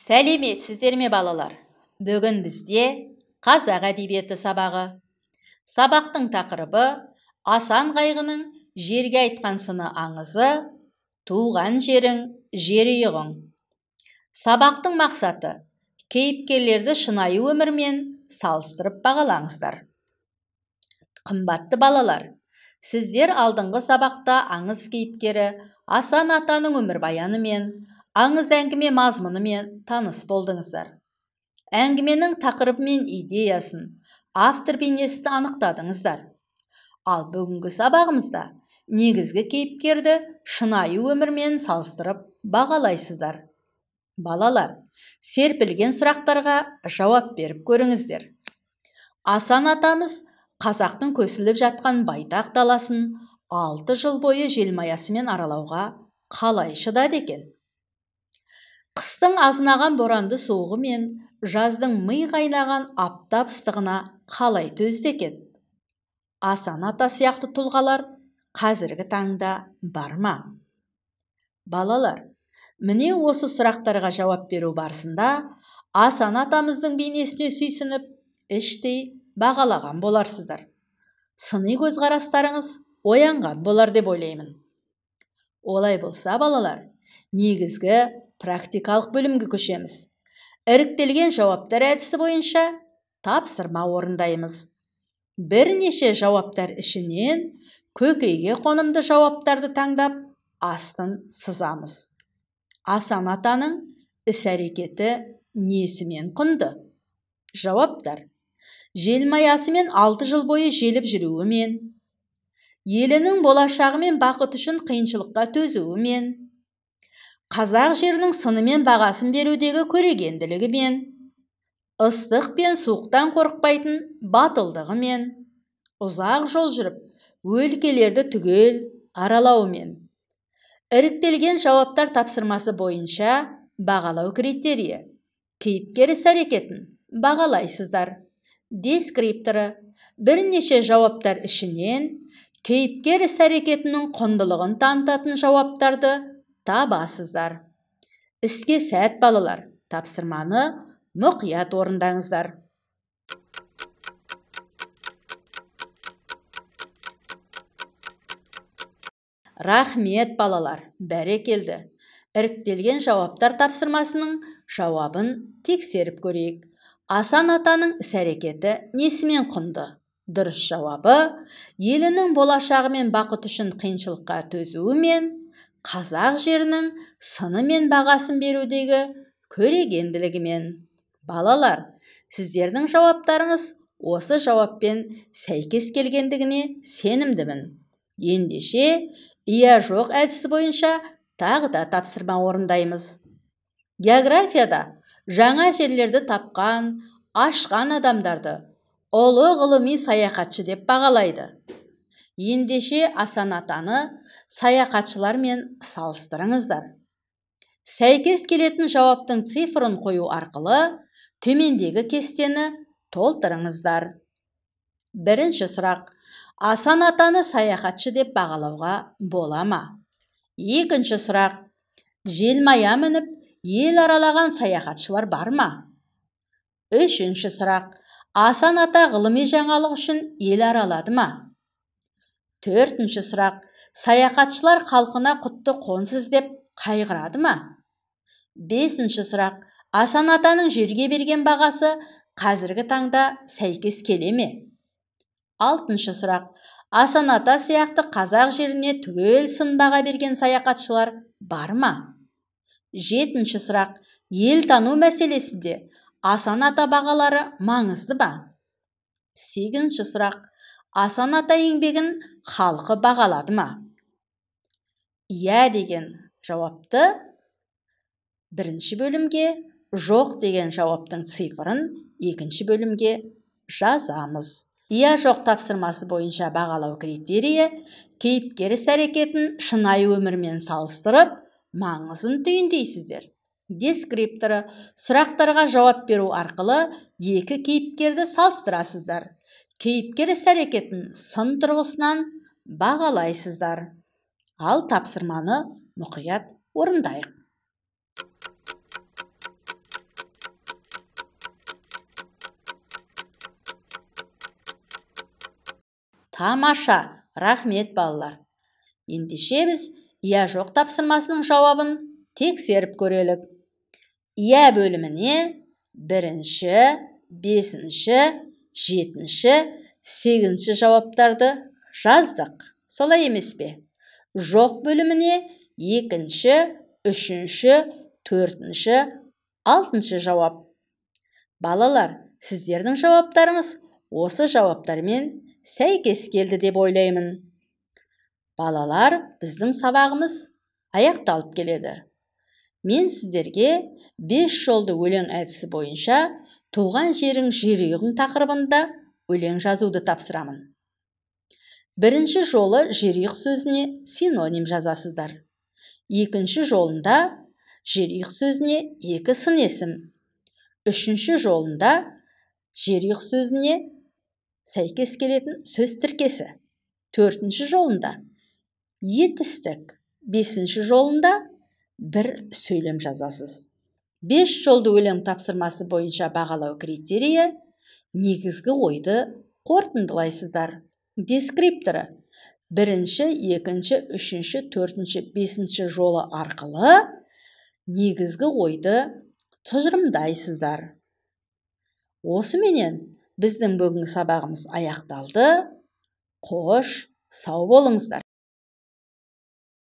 сәлеметсіздер ме балалар бүгін бізде қазақ әдебиеті сабағы сабақтың тақырыбы асан қайғының жерге айтқан сыны аңызы туған жерің жерұйығың сабақтың мақсаты кейіпкерлерді шынайы өмірмен салыстырып бағалаңыздар қымбатты балалар сіздер алдыңғы сабақта аңыз кейіпкері асан атаның өмірбаяны мен аңыз әңгіме мазмұнымен таныс болдыңыздар әңгіменің тақырып мен идеясын автор бейнесін анықтадыңыздар ал бүгінгі сабағымызда негізгі кейіпкерді шынайы өмірмен салыстырып бағалайсыздар балалар серпілген сұрақтарға жауап беріп көріңіздер асан атамыз қазақтың көсіліп жатқан байтақ даласын алты жыл бойы желмаясымен аралауға қалай шыдады екен қыстың азынаған боранды суығы мен жаздың ми қайнаған аптап ыстығына қалай төзді екен асан ата сияқты тұлғалар қазіргі таңда бар ма балалар міне осы сұрақтарға жауап беру барысында асан атамыздың бейнесіне сүйсініп іштей бағалаған боларсыздар сыни көзқарастарыңыз оянған болар деп ойлаймын олай болса балалар негізгі практикалық бөлімге көшеміз іріктелген жауаптар әдісі бойынша тапсырма орындаймыз бірнеше жауаптар ішінен көкейге қонымды жауаптарды таңдап астын сызамыз асан атаның іс әрекеті несімен құнды жауаптар желмаясымен алты жыл бойы желіп жүруімен елінің болашағы мен бақыты үшін қиыншылыққа төзуімен қазақ жерінің сыны мен бағасын берудегі көрегенділігімен ыстық пен суықтан қорықпайтын батылдығымен ұзақ жол жүріп өлкелерді түгел аралауымен іріктелген жауаптар тапсырмасы бойынша бағалау критерийі кейіпкер іс әрекетін бағалайсыздар дескрипторы бірнеше жауаптар ішінен кейіпкер іс әрекетінің құндылығын танытатын жауаптарды табасыздар іске сәт балалар тапсырманы мұқият орындаңыздар рахмет балалар бәрекелді іріктелген жауаптар тапсырмасының жауабын тексеріп көрейік асан атаның іс әрекеті несімен құнды дұрыс жауабы елінің болашағымен мен бақыты үшін қиыншылыққа төзуі қазақ жерінің сыны мен бағасын берудегі көрегенділігімен балалар сіздердің жауаптарыңыз осы жауаппен сәйкес келгендігіне сенімдімін ендеше иә жоқ әдісі бойынша тағы да тапсырма орындаймыз географияда жаңа жерлерді тапқан ашқан адамдарды ұлы ғылыми саяхатшы деп бағалайды ендеше асанатаны атаны саяхатшылармен салыстырыңыздар сәйкес келетін жауаптың цифрын қою арқылы төмендегі кестені толтырыңыздар бірінші сұрақ асан атаны саяхатшы деп бағалауға бола ма екінші сұрақ желмая мініп ел аралаған саяхатшылар бар ма үшінші сұрақ асан ата ғылыми жаңалық үшін ел аралады ма төртінші сұрақ саяхатшылар халқына құтты қоныс іздеп қайғырады ма бесінші сұрақ асан атаның жерге берген бағасы қазіргі таңда сәйкес келе ме алтыншы сұрақ асан ата сияқты қазақ жеріне түгел сын баға берген саяхатшылар бар ма жетінші сұрақ ел тану мәселесінде асан ата бағалары маңызды ба сегізінші сұрақ асан ата еңбегін халқы бағалады ма иә деген жауапты бірінші бөлімге жоқ деген жауаптың цифрын екінші бөлімге жазамыз иә жоқ тапсырмасы бойынша бағалау критерийі кейіпкер іс әрекетін шынайы өмірмен салыстырып маңызын түйіндейсіздер дескрипторы сұрақтарға жауап беру арқылы екі кейіпкерді салыстырасыздар кейіпкер іс әрекетін сын тұрғысынан бағалайсыздар ал тапсырманы мұқият орындайық тамаша рахмет балалар ендеше біз иә жоқ тапсырмасының жауабын тексеріп көрелік иә бөліміне бірінші бесінші жетінші сегізінші жауаптарды жаздық солай емес пе жоқ бөліміне екінші үшінші төртінші алтыншы жауап балалар сіздердің жауаптарыңыз осы жауаптармен сәйкес келді деп ойлаймын балалар біздің сабағымыз аяқталып келеді мен сіздерге бес жолды өлең әдісі бойынша туған жерің жерұйығың тақырыбында өлең жазуды тапсырамын бірінші жолы жерұйық сөзіне синоним жазасыздар екінші жолында жерұйық сөзіне екі сын есім үшінші жолында жерұйық сөзіне сәйкес келетін сөз тіркесі төртінші жолында етістік бесінші жолында бір сөйлем жазасыз бес жолды өлең тапсырмасы бойынша бағалау критерийі негізгі ойды қорытындылайсыздар дескрипторы бірінші екінші үшінші төртінші бесінші жолы арқылы негізгі ойды тұжырымдайсыздар осыменен біздің бүгінгі сабағымыз аяқталды қош сау болыңыздар